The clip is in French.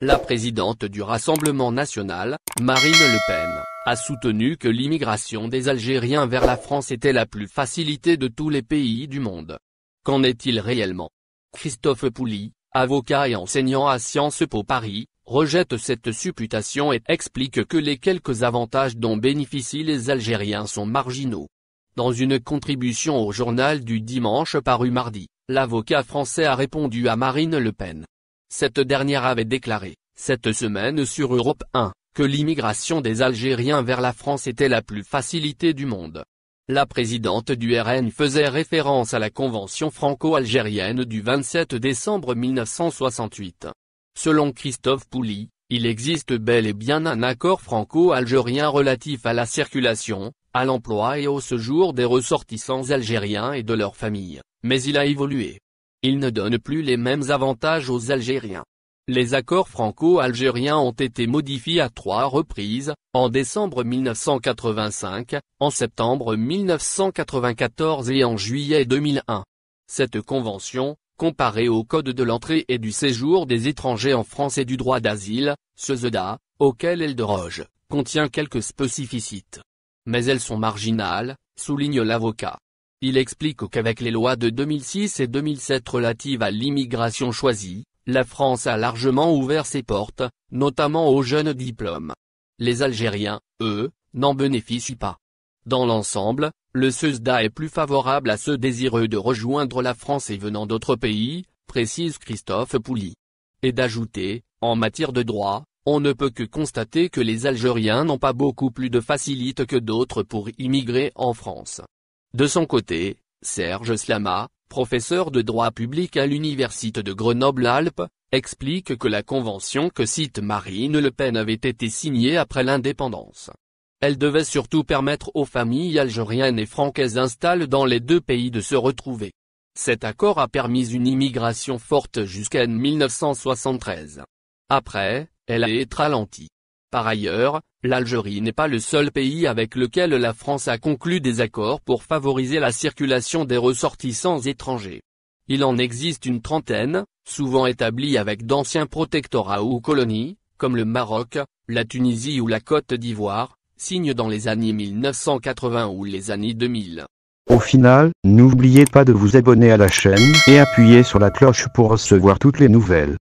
La présidente du Rassemblement national, Marine Le Pen, a soutenu que l'immigration des Algériens vers la France était la plus facilitée de tous les pays du monde. Qu'en est-il réellement Christophe Pouli, avocat et enseignant à Sciences Po Paris, rejette cette supputation et explique que les quelques avantages dont bénéficient les Algériens sont marginaux. Dans une contribution au journal du dimanche paru mardi, l'avocat français a répondu à Marine Le Pen. Cette dernière avait déclaré, cette semaine sur Europe 1, que l'immigration des Algériens vers la France était la plus facilitée du monde. La présidente du RN faisait référence à la Convention franco-algérienne du 27 décembre 1968. Selon Christophe Pouli, il existe bel et bien un accord franco-algérien relatif à la circulation, à l'emploi et au séjour des ressortissants algériens et de leurs familles, mais il a évolué il ne donne plus les mêmes avantages aux Algériens. Les accords franco-algériens ont été modifiés à trois reprises, en décembre 1985, en septembre 1994 et en juillet 2001. Cette convention, comparée au Code de l'entrée et du séjour des étrangers en France et du droit d'asile, ce ZEDA, auquel elle déroge, contient quelques spécificités. Mais elles sont marginales, souligne l'avocat. Il explique qu'avec les lois de 2006 et 2007 relatives à l'immigration choisie, la France a largement ouvert ses portes, notamment aux jeunes diplômes. Les Algériens, eux, n'en bénéficient pas. Dans l'ensemble, le SESDA est plus favorable à ceux désireux de rejoindre la France et venant d'autres pays, précise Christophe Pouli. Et d'ajouter, en matière de droit, on ne peut que constater que les Algériens n'ont pas beaucoup plus de facilités que d'autres pour immigrer en France. De son côté, Serge Slama, professeur de droit public à l'université de Grenoble-Alpes, explique que la convention que cite Marine Le Pen avait été signée après l'indépendance. Elle devait surtout permettre aux familles algériennes et franquaises installées dans les deux pays de se retrouver. Cet accord a permis une immigration forte jusqu'en 1973. Après, elle a été ralentie. Par ailleurs, l'Algérie n'est pas le seul pays avec lequel la France a conclu des accords pour favoriser la circulation des ressortissants étrangers. Il en existe une trentaine, souvent établis avec d'anciens protectorats ou colonies, comme le Maroc, la Tunisie ou la Côte d'Ivoire, signe dans les années 1980 ou les années 2000. Au final, n'oubliez pas de vous abonner à la chaîne et appuyer sur la cloche pour recevoir toutes les nouvelles.